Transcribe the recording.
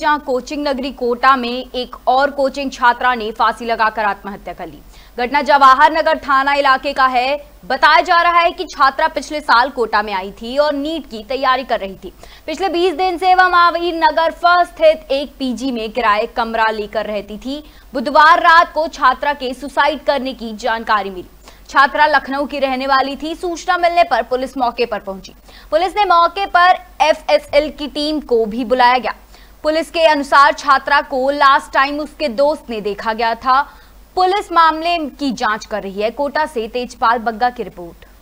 जहां कोचिंग नगरी कोटा में एक और कोचिंग छात्रा ने फांसी लगाकर आत्महत्या कर ली घटना जवाहर नगर थाना इलाके का है बताया जा रहा है कि छात्रा पिछले साल कोटा में आई थी और नीट की तैयारी कर रही थी पिछले 20 दिन से वह महावीर नगर फर्स्ट स्थित एक पीजी में किराए कमरा लेकर रहती थी बुधवार रात को छात्रा के सुसाइड करने की जानकारी मिली छात्रा लखनऊ की रहने वाली थी सूचना मिलने पर पुलिस मौके पर पहुंची पुलिस ने मौके पर एफ की टीम को भी बुलाया गया पुलिस के अनुसार छात्रा को लास्ट टाइम उसके दोस्त ने देखा गया था पुलिस मामले की जांच कर रही है कोटा से तेजपाल बग्गा की रिपोर्ट